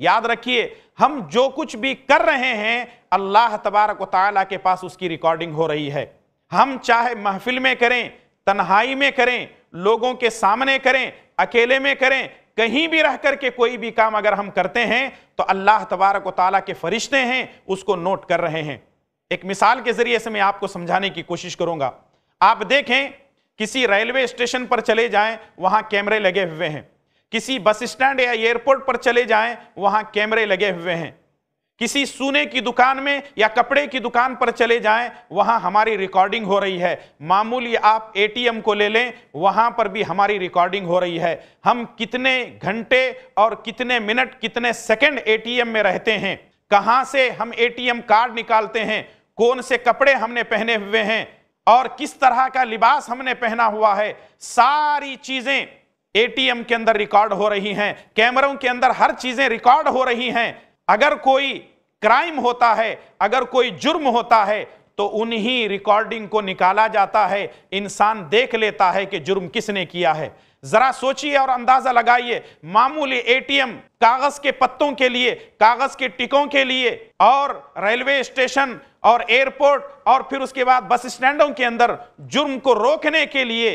याद रखिए हम जो कुछ भी कर रहे हैं अल्लाह तबारक वाली के पास उसकी रिकॉर्डिंग हो रही है हम चाहे महफिल में करें तन्हाई में करें लोगों के सामने करें अकेले में करें कहीं भी रह करके कोई भी काम अगर हम करते हैं तो अल्लाह तबारक ताली के फरिश्ते हैं उसको नोट कर रहे हैं एक मिसाल के ज़रिए से मैं आपको समझाने की कोशिश करूंगा आप देखें किसी रेलवे स्टेशन पर चले जाएं वहां कैमरे लगे हुए हैं किसी बस स्टैंड या एयरपोर्ट पर चले जाएं वहां कैमरे लगे हुए हैं किसी सोने की दुकान में या कपड़े की दुकान पर चले जाएं वहां हमारी रिकॉर्डिंग हो रही है मामूली आप एटीएम को ले लें वहां पर भी हमारी रिकॉर्डिंग हो रही है हम कितने घंटे और कितने मिनट कितने सेकंड एटीएम में रहते हैं कहां से हम एटीएम कार्ड निकालते हैं कौन से कपड़े हमने पहने हुए हैं और किस तरह का लिबास हमने पहना हुआ है सारी चीज़ें एटीएम के अंदर रिकॉर्ड हो रही हैं कैमरों के अंदर हर चीजें रिकॉर्ड हो रही हैं अगर कोई क्राइम होता है अगर कोई जुर्म होता है तो उन्हीं रिकॉर्डिंग को निकाला जाता है इंसान देख लेता है कि जुर्म किसने किया है जरा सोचिए और अंदाजा लगाइए मामूली एटीएम कागज के पत्तों के लिए कागज के टिकों के लिए और रेलवे स्टेशन और एयरपोर्ट और फिर उसके बाद बस स्टैंडों के अंदर जुर्म को रोकने के लिए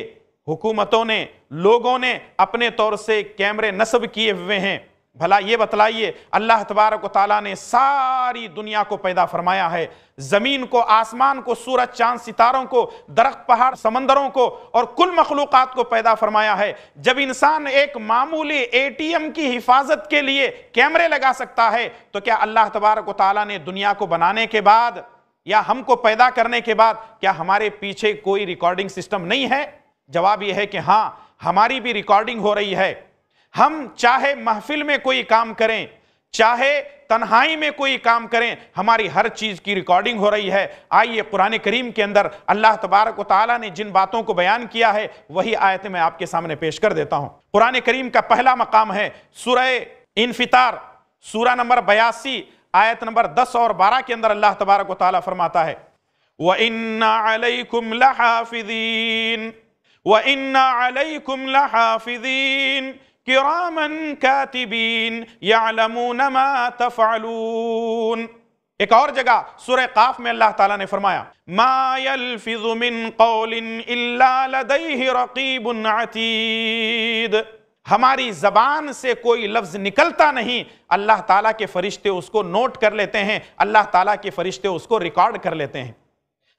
हुकूमतों ने लोगों ने अपने तौर से कैमरे नस्ब किए हुए हैं भला ये बतलाइए अल्लाह तबारक ताला ने सारी दुनिया को पैदा फरमाया है ज़मीन को आसमान को सूरज चांद सितारों को दरख्त पहाड़ समंदरों को और कुल मखलूक़ को पैदा फरमाया है जब इंसान एक मामूली एटीएम की हिफाजत के लिए कैमरे लगा सकता है तो क्या अल्लाह तबारक ताली ने दुनिया को बनाने के बाद या हमको पैदा करने के बाद क्या हमारे पीछे कोई रिकॉर्डिंग सिस्टम नहीं है जवाब यह है कि हाँ हमारी भी रिकॉर्डिंग हो रही है हम चाहे महफिल में कोई काम करें चाहे तन्हाई में कोई काम करें हमारी हर चीज़ की रिकॉर्डिंग हो रही है आइए कुरान करीम के अंदर अल्लाह तबारक ताली ने जिन बातों को बयान किया है वही आयत मैं आपके सामने पेश कर देता हूँ कुरान करीम का पहला मकाम है सुरह इनफितार सूरा नंबर बयासी आयत नंबर दस और बारह के अंदर अल्लाह तबारक ताली फरमाता है वह इन्ना व इन्नाकुम लहाफिजीन किरामन कातिबीन यालमून मा तफालून एक और जगह सूर्य काफ में अल्लाह ताला ने फरमाया मायल हमारी जबान से कोई लफ्ज निकलता नहीं अल्लाह ताला के फरिश्ते उसको नोट कर लेते हैं अल्लाह ताला के फरिश्ते उसको रिकॉर्ड कर लेते हैं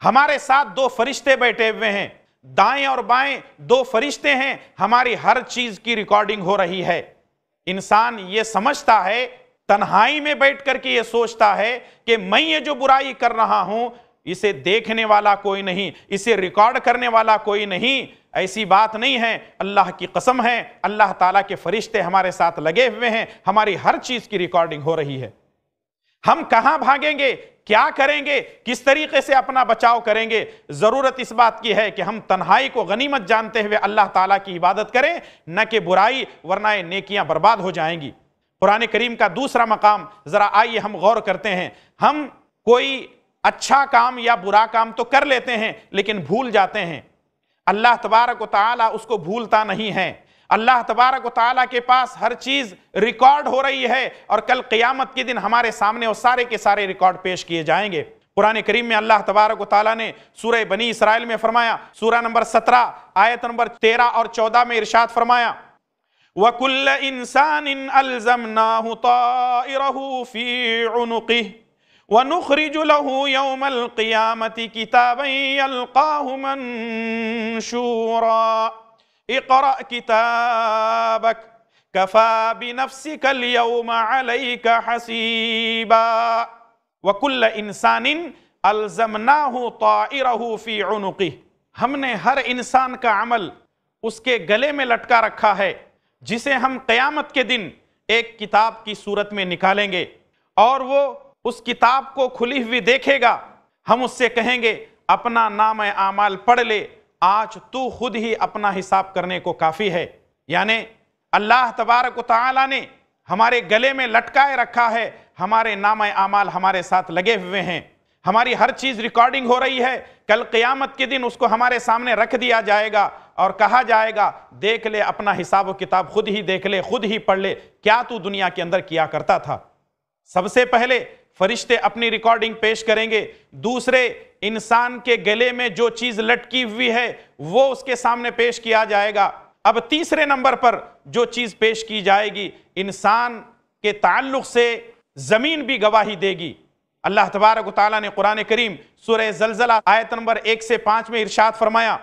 हमारे साथ दो फरिश्ते बैठे हुए हैं दाएं और बाएं दो फरिश्ते हैं हमारी हर चीज की रिकॉर्डिंग हो रही है इंसान ये समझता है तन्हाई में बैठ करके ये सोचता है कि मैं ये जो बुराई कर रहा हूं इसे देखने वाला कोई नहीं इसे रिकॉर्ड करने वाला कोई नहीं ऐसी बात नहीं है अल्लाह की कसम है अल्लाह ताला के फरिश्ते हमारे साथ लगे हुए हैं हमारी हर चीज की रिकॉर्डिंग हो रही है हम कहां भागेंगे क्या करेंगे किस तरीके से अपना बचाव करेंगे ज़रूरत इस बात की है कि हम तन्हाई को गनीमत जानते हुए अल्लाह ताला की इबादत करें न कि बुराई वरना नेकियां बर्बाद हो जाएंगी कुरान करीम का दूसरा मकाम ज़रा आइए हम गौर करते हैं हम कोई अच्छा काम या बुरा काम तो कर लेते हैं लेकिन भूल जाते हैं अल्लाह तबारक ताली उसको भूलता नहीं है अल्लाह तबारक वाली के पास हर चीज़ रिकॉर्ड हो रही है और कल क़्यामत के दिन हमारे सामने वो सारे के सारे रिकॉर्ड पेश किए जाएंगे पुराने करीम में अल्लाह तबारक वाली ने सूर बनी इसराइल में फरमाया सूरा नंबर सत्रह आयत नंबर तेरह और चौदह में इर्शाद फरमाया वकुल्ल इंसान इन अल्जम नाहूफ़ी वनुखरिज इकरा किताबक कफा बिनफ्सिकलयौमलैक हसीबा वकुल्ल इंसानिन अल्जमना ताइरहू फ़ी उनुकी हमने हर इंसान का अमल उसके गले में लटका रखा है जिसे हम क़यामत के दिन एक किताब की सूरत में निकालेंगे और वो उस किताब को खुली हुई देखेगा हम उससे कहेंगे अपना नाम आमाल पढ़ ले आज तू खुद ही अपना हिसाब करने को काफ़ी है यानि अल्लाह तबारक ताली ने हमारे गले में लटकाए रखा है हमारे नाम आमाल हमारे साथ लगे हुए हैं हमारी हर चीज़ रिकॉर्डिंग हो रही है कल क़यामत के दिन उसको हमारे सामने रख दिया जाएगा और कहा जाएगा देख ले अपना हिसाब व किताब खुद ही देख ले खुद ही पढ़ ले क्या तू दुनिया के अंदर किया करता था सबसे पहले फरिश्ते अपनी रिकॉर्डिंग पेश करेंगे दूसरे इंसान के गले में जो चीज लटकी हुई है वो उसके सामने पेश किया जाएगा अब तीसरे नंबर पर जो चीज पेश की जाएगी इंसान के ताल्लुक से जमीन भी गवाही देगी अल्लाह तबारक ताली ने कुरान करीम सुर जलजला आयत नंबर एक से पाँच में इर्शाद फरमाया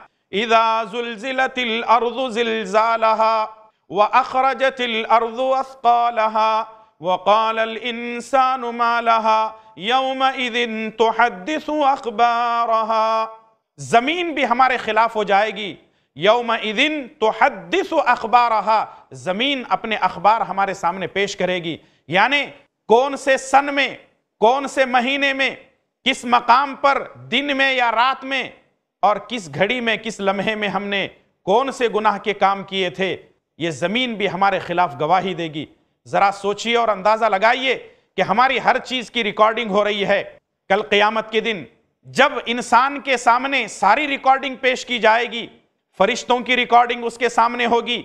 इदाजुलजिलतिल अखरजतिल अस्कालहा वकाल इंसान मालहा यौम दिन तो अखबारहा ज़मीन भी हमारे खिलाफ हो जाएगी यौम दिन तो हदस अखबारहा ज़मीन अपने अखबार हमारे सामने पेश करेगी यानि कौन से सन में कौन से महीने में किस मकाम पर दिन में या रात में और किस घड़ी में किस लम्हे में हमने कौन से गुनाह के काम किए थे ये ज़मीन भी हमारे खिलाफ गवाही देगी જરા સોચીયે ઓર અંદાઝા લગાઈએ કે અમારી હર ચીઝ કી રેકોર્ડિંગ હો રહી હૈ કલ કયામત કે દિન જબ ઇન્સાન કે સામને સારી રેકોર્ડિંગ پیش કી જાયેગી ફરીશતોં કી રેકોર્ડિંગ ઉસકે સામને હોગી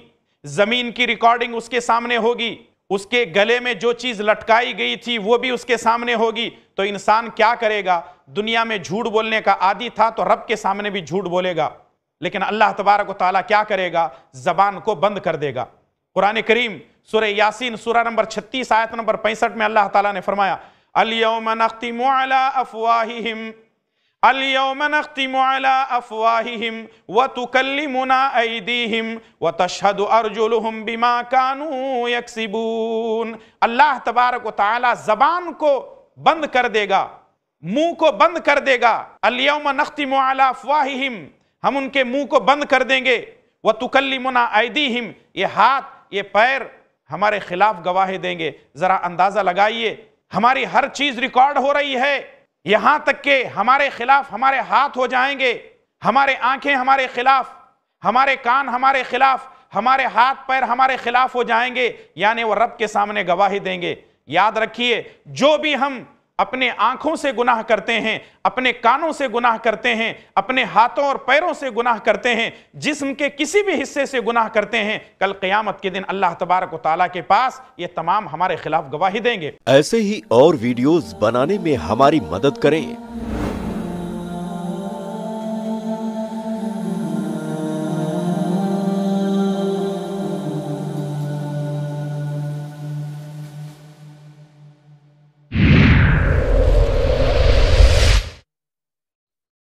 જમીન કી રેકોર્ડિંગ ઉસકે સામને હોગી ઉસકે ગલે મેં જો ચીઝ લટકાઈ ગઈ થી વો ભી ઉસકે સામને હોગી તો ઇન્સાન ક્યા કરેગા દુનિયા મેં ਝૂઠ બોલને કા આદિ થા તો રબ કે સામને ભી ਝૂઠ બોલેગા લેકિન અલ્લાહ તબારક વ તઆલા ક્યા કરેગા ZABAN કો બંધ કર દેગા कुरान करीम सुर यासीन सूरा नंबर 36 आयत नंबर पैंसठ में अल्लाह ताला ने फरमाया अलियम अलियम व तुकल्लिमुना ऐदीहिम व बिमा कानू यकसिबून अल्लाह तबारक व ताला ज़बान को बंद कर देगा मुंह को बंद कर देगा अलियम नख्तिम अला अफवाहिम हम उनके मुंह को बंद कर देंगे व तुकल्लिमुना ऐदीहिम ये हाथ ये पैर हमारे खिलाफ गवाही देंगे ज़रा अंदाज़ा लगाइए हमारी हर चीज़ रिकॉर्ड हो रही है यहां तक के हमारे खिलाफ हमारे हाथ हो जाएंगे हमारे आंखें हमारे खिलाफ हमारे कान हमारे खिलाफ हमारे हाथ पैर हमारे खिलाफ हो जाएंगे यानी वो रब के सामने गवाही देंगे याद रखिए जो भी हम अपने आंखों से गुनाह करते हैं अपने कानों से गुनाह करते हैं अपने हाथों और पैरों से गुनाह करते हैं जिस्म के किसी भी हिस्से से गुनाह करते हैं कल क्यामत के दिन अल्लाह तबारक ताला के पास ये तमाम हमारे खिलाफ गवाही देंगे ऐसे ही और वीडियोस बनाने में हमारी मदद करें